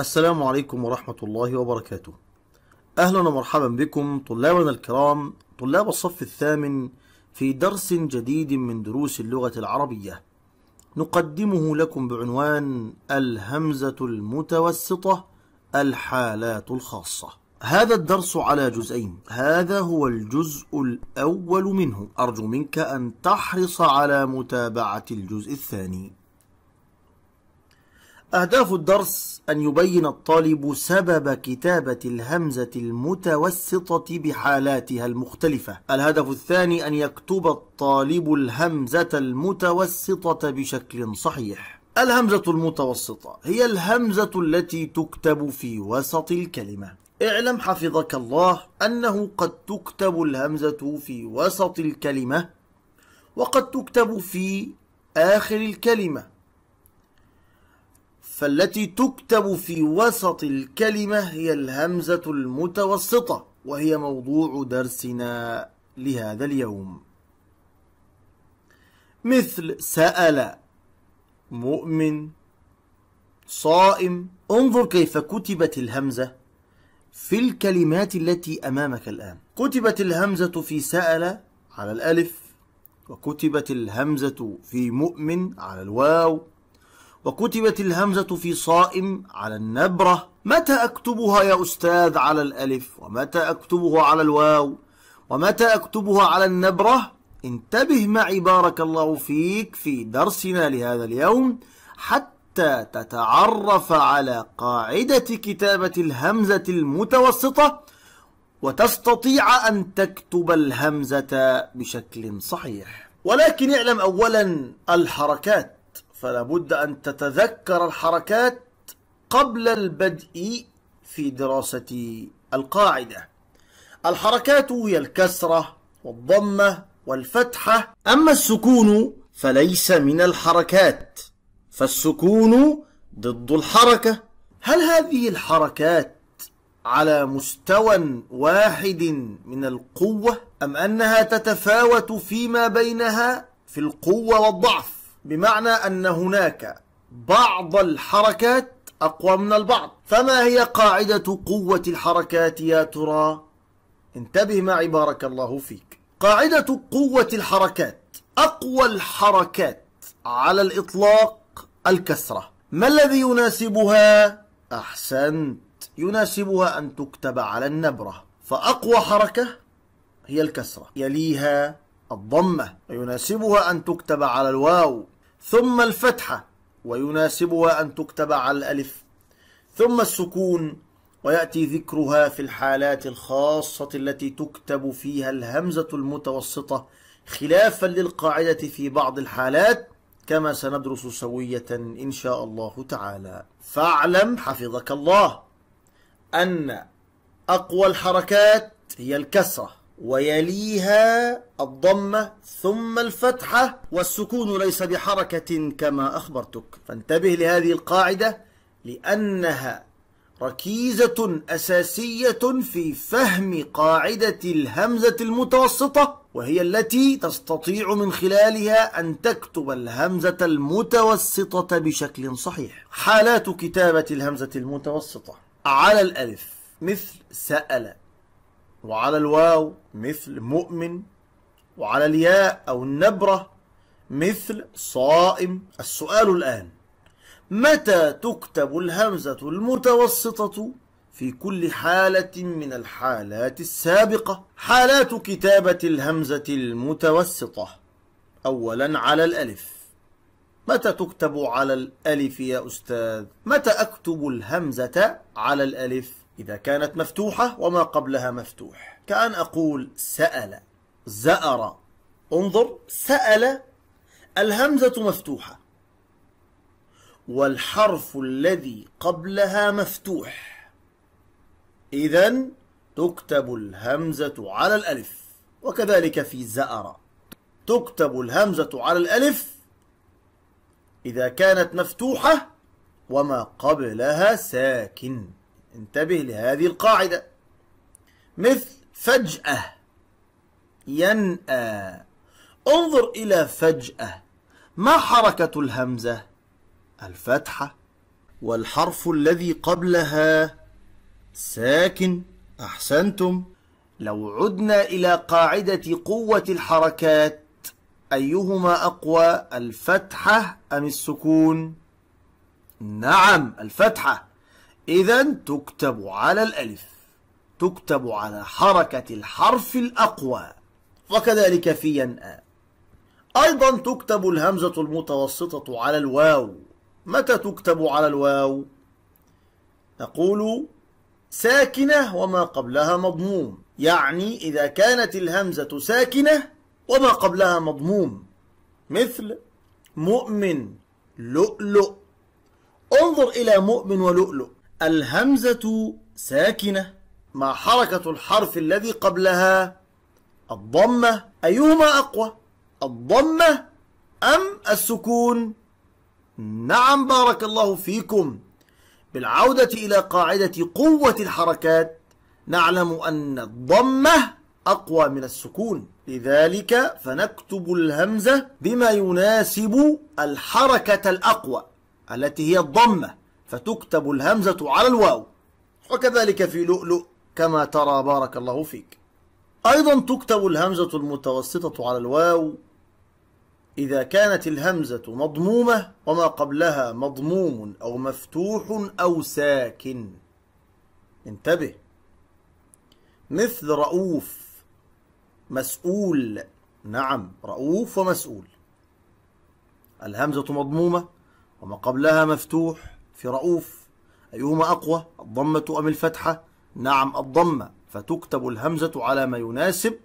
السلام عليكم ورحمة الله وبركاته أهلا ومرحبا بكم طلابنا الكرام طلاب الصف الثامن في درس جديد من دروس اللغة العربية نقدمه لكم بعنوان الهمزة المتوسطة الحالات الخاصة هذا الدرس على جزئين هذا هو الجزء الأول منه أرجو منك أن تحرص على متابعة الجزء الثاني أهداف الدرس أن يبين الطالب سبب كتابة الهمزة المتوسطة بحالاتها المختلفة. الهدف الثاني أن يكتب الطالب الهمزة المتوسطة بشكل صحيح. الهمزة المتوسطة هي الهمزة التي تكتب في وسط الكلمة. اعلم حفظك الله أنه قد تكتب الهمزة في وسط الكلمة وقد تكتب في آخر الكلمة فالتي تكتب في وسط الكلمة هي الهمزة المتوسطة وهي موضوع درسنا لهذا اليوم مثل سأل مؤمن صائم انظر كيف كتبت الهمزة في الكلمات التي أمامك الآن كتبت الهمزة في سأل على الألف وكتبت الهمزة في مؤمن على الواو وكتبت الهمزة في صائم على النبرة متى أكتبها يا أستاذ على الألف ومتى أكتبها على الواو ومتى أكتبها على النبرة انتبه معي بارك الله فيك في درسنا لهذا اليوم حتى تتعرف على قاعدة كتابة الهمزة المتوسطة وتستطيع أن تكتب الهمزة بشكل صحيح ولكن اعلم أولا الحركات فلا بد أن تتذكر الحركات قبل البدء في دراسة القاعدة الحركات هي الكسرة والضمة والفتحة أما السكون فليس من الحركات فالسكون ضد الحركة هل هذه الحركات على مستوى واحد من القوة أم أنها تتفاوت فيما بينها في القوة والضعف بمعنى أن هناك بعض الحركات أقوى من البعض فما هي قاعدة قوة الحركات يا ترى؟ انتبه معي بارك الله فيك قاعدة قوة الحركات أقوى الحركات على الإطلاق الكسرة ما الذي يناسبها؟ أحسنت يناسبها أن تكتب على النبرة فأقوى حركة هي الكسرة يليها الضمة ويناسبها أن تكتب على الواو ثم الفتحة ويناسبها أن تكتب على الألف ثم السكون ويأتي ذكرها في الحالات الخاصة التي تكتب فيها الهمزة المتوسطة خلافا للقاعدة في بعض الحالات كما سندرس سوية إن شاء الله تعالى فاعلم حفظك الله أن أقوى الحركات هي الكسرة ويليها الضمة ثم الفتحة والسكون ليس بحركة كما أخبرتك فانتبه لهذه القاعدة لأنها ركيزة أساسية في فهم قاعدة الهمزة المتوسطة وهي التي تستطيع من خلالها أن تكتب الهمزة المتوسطة بشكل صحيح حالات كتابة الهمزة المتوسطة على الألف مثل سأل وعلى الواو مثل مؤمن وعلى الياء أو النبرة مثل صائم السؤال الآن متى تكتب الهمزة المتوسطة في كل حالة من الحالات السابقة حالات كتابة الهمزة المتوسطة أولا على الألف متى تكتب على الألف يا أستاذ؟ متى أكتب الهمزة على الألف؟ إذا كانت مفتوحة وما قبلها مفتوح كأن أقول سأل زأر انظر سأل الهمزة مفتوحة والحرف الذي قبلها مفتوح إذا تكتب الهمزة على الألف وكذلك في زأر تكتب الهمزة على الألف إذا كانت مفتوحة وما قبلها ساكن انتبه لهذه القاعدة مثل فجأة ينأى انظر إلى فجأة ما حركة الهمزة الفتحة والحرف الذي قبلها ساكن أحسنتم لو عدنا إلى قاعدة قوة الحركات أيهما أقوى الفتحة أم السكون؟ نعم الفتحة إذا تكتب على الألف تكتب على حركة الحرف الأقوى وكذلك في ينأى أيضا تكتب الهمزة المتوسطة على الواو متى تكتب على الواو؟ نقول ساكنة وما قبلها مضموم يعني إذا كانت الهمزة ساكنة وما قبلها مضموم مثل مؤمن لؤلؤ انظر إلى مؤمن ولؤلؤ الهمزة ساكنة مع حركة الحرف الذي قبلها الضمة أيهما أقوى الضمة أم السكون نعم بارك الله فيكم بالعودة إلى قاعدة قوة الحركات نعلم أن الضمة أقوى من السكون لذلك فنكتب الهمزة بما يناسب الحركة الأقوى التي هي الضمة فتكتب الهمزة على الواو وكذلك في لؤلؤ كما ترى بارك الله فيك أيضا تكتب الهمزة المتوسطة على الواو إذا كانت الهمزة مضمومة وما قبلها مضموم أو مفتوح أو ساكن انتبه مثل رؤوف مسؤول نعم رؤوف ومسؤول الهمزة مضمومة وما قبلها مفتوح في رؤوف أيهما أقوى الضمة أم الفتحة نعم الضمة فتكتب الهمزة على ما يناسب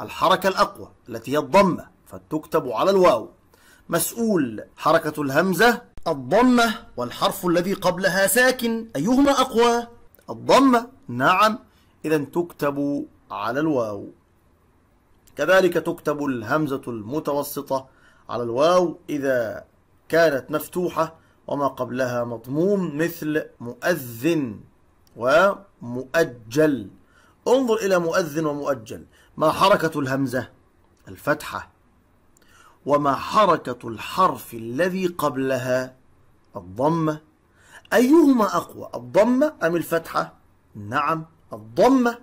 الحركة الأقوى التي هي الضمة فتكتب على الواو مسؤول حركة الهمزة الضمة والحرف الذي قبلها ساكن أيهما أقوى الضمة نعم إذا تكتب على الواو كذلك تكتب الهمزة المتوسطة على الواو إذا كانت مفتوحة وما قبلها مضموم مثل مؤذن ومؤجل انظر إلى مؤذن ومؤجل ما حركة الهمزة الفتحة وما حركة الحرف الذي قبلها الضمة أيهما أقوى الضمة أم الفتحة نعم الضمة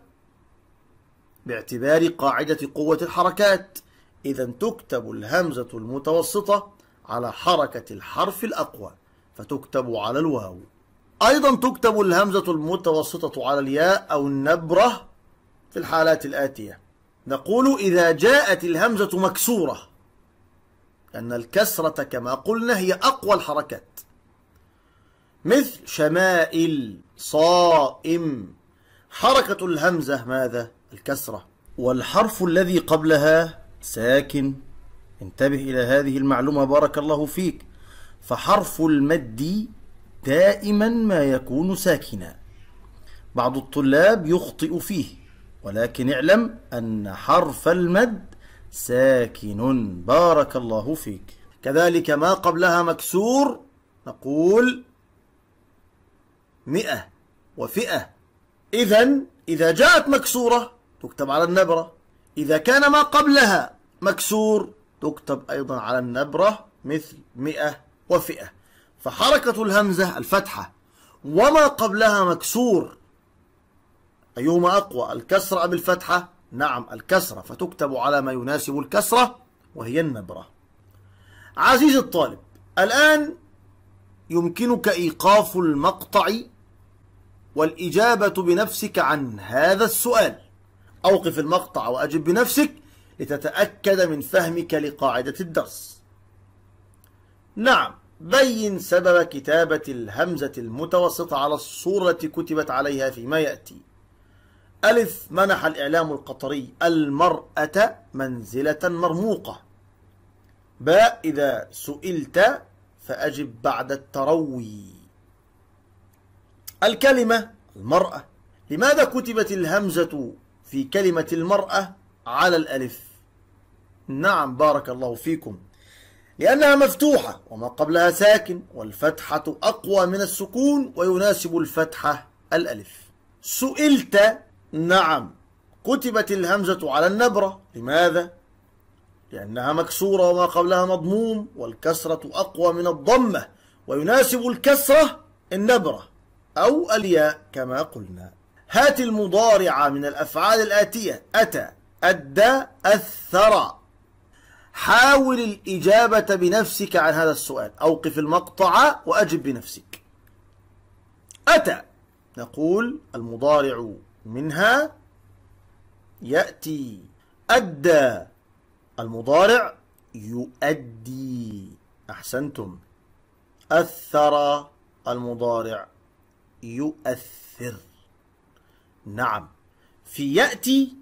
باعتبار قاعدة قوة الحركات إذا تكتب الهمزة المتوسطة على حركة الحرف الأقوى فتكتب على الواو أيضا تكتب الهمزة المتوسطة على الياء أو النبرة في الحالات الآتية نقول إذا جاءت الهمزة مكسورة لأن الكسرة كما قلنا هي أقوى الحركات مثل شمائل صائم حركة الهمزة ماذا؟ الكسرة والحرف الذي قبلها ساكن انتبه إلى هذه المعلومة بارك الله فيك فحرف المد دائما ما يكون ساكنا بعض الطلاب يخطئ فيه ولكن اعلم أن حرف المد ساكن بارك الله فيك كذلك ما قبلها مكسور نقول مئة وفئة إذا إذا جاءت مكسورة تكتب على النبرة إذا كان ما قبلها مكسور تكتب أيضا على النبرة مثل مئة وفئة فحركة الهمزة الفتحة وما قبلها مكسور أيهما أقوى الكسرة أم الفتحة نعم الكسرة فتكتب على ما يناسب الكسرة وهي النبرة عزيزي الطالب الآن يمكنك إيقاف المقطع والإجابة بنفسك عن هذا السؤال أوقف المقطع وأجب بنفسك لتتأكد من فهمك لقاعدة الدرس نعم بين سبب كتابة الهمزة المتوسطة على الصورة التي كتبت عليها فيما يأتي ألف منح الإعلام القطري المرأة منزلة مرموقة باء إذا سئلت فأجب بعد التروي الكلمة المرأة لماذا كتبت الهمزة في كلمة المرأة على الألف نعم بارك الله فيكم لأنها مفتوحة وما قبلها ساكن والفتحة أقوى من السكون ويناسب الفتحة الألف سئلت نعم كتبت الهمزة على النبرة لماذا؟ لأنها مكسورة وما قبلها مضموم والكسرة أقوى من الضمة ويناسب الكسرة النبرة أو الياء كما قلنا هات المضارعة من الأفعال الآتية أتى أدى أثر حاول الإجابة بنفسك عن هذا السؤال أوقف المقطع وأجب بنفسك أتى نقول المضارع منها يأتي أدى المضارع يؤدي أحسنتم أثر المضارع يؤثر نعم في يأتي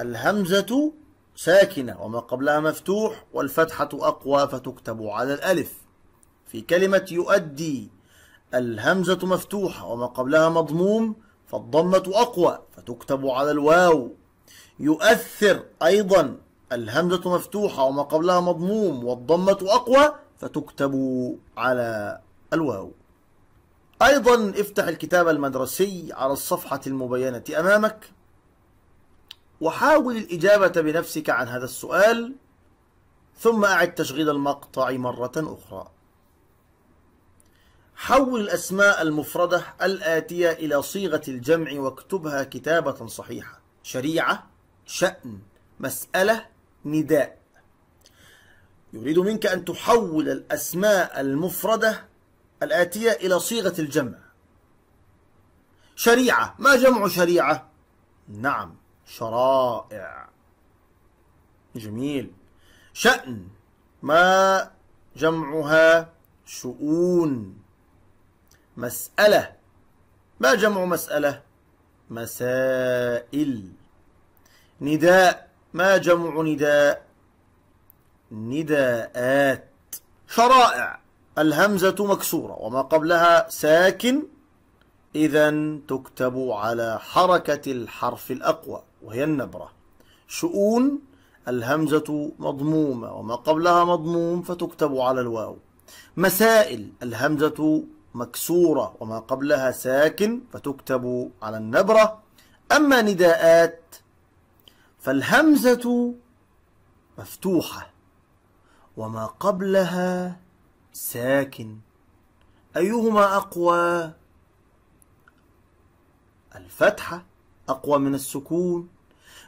الهمزة ساكنة وما قبلها مفتوح والفتحة أقوى فتكتب على الألف في كلمة يؤدي الهمزة مفتوحة وما قبلها مضموم فالضمة أقوى فتكتب على الواو يؤثر أيضا الهمزة مفتوحة وما قبلها مضموم والضمة أقوى فتكتب على الواو أيضا افتح الكتاب المدرسي على الصفحة المبينة أمامك وحاول الإجابة بنفسك عن هذا السؤال ثم أعد تشغيل المقطع مرة أخرى حول الأسماء المفردة الآتية إلى صيغة الجمع واكتبها كتابة صحيحة شريعة شأن مسألة نداء يريد منك أن تحول الأسماء المفردة الآتية إلى صيغة الجمع شريعة ما جمع شريعة؟ نعم شرائع جميل شأن ما جمعها شؤون مسألة ما جمع مسألة مسائل نداء ما جمع نداء نداءات شرائع الهمزة مكسورة وما قبلها ساكن إذا تكتب على حركة الحرف الأقوى وهي النبرة شؤون الهمزة مضمومة وما قبلها مضموم فتكتب على الواو مسائل الهمزة مكسورة وما قبلها ساكن فتكتب على النبرة أما نداءات فالهمزة مفتوحة وما قبلها ساكن أيهما أقوى الفتحة أقوى من السكون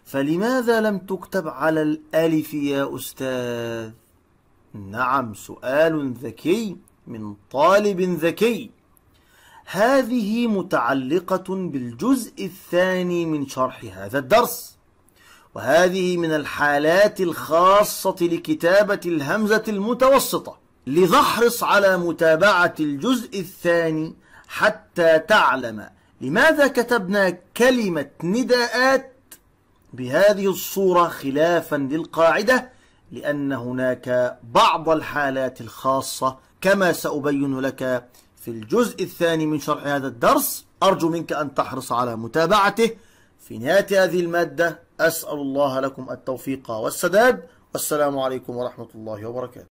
فلماذا لم تكتب على الألف يا أستاذ؟ نعم سؤال ذكي من طالب ذكي هذه متعلقة بالجزء الثاني من شرح هذا الدرس وهذه من الحالات الخاصة لكتابة الهمزة المتوسطة لنحرص على متابعة الجزء الثاني حتى تعلم لماذا كتبنا كلمة نداءات بهذه الصورة خلافا للقاعدة لأن هناك بعض الحالات الخاصة كما سأبين لك في الجزء الثاني من شرح هذا الدرس أرجو منك أن تحرص على متابعته في نهاية هذه المادة أسأل الله لكم التوفيق والسداد والسلام عليكم ورحمة الله وبركاته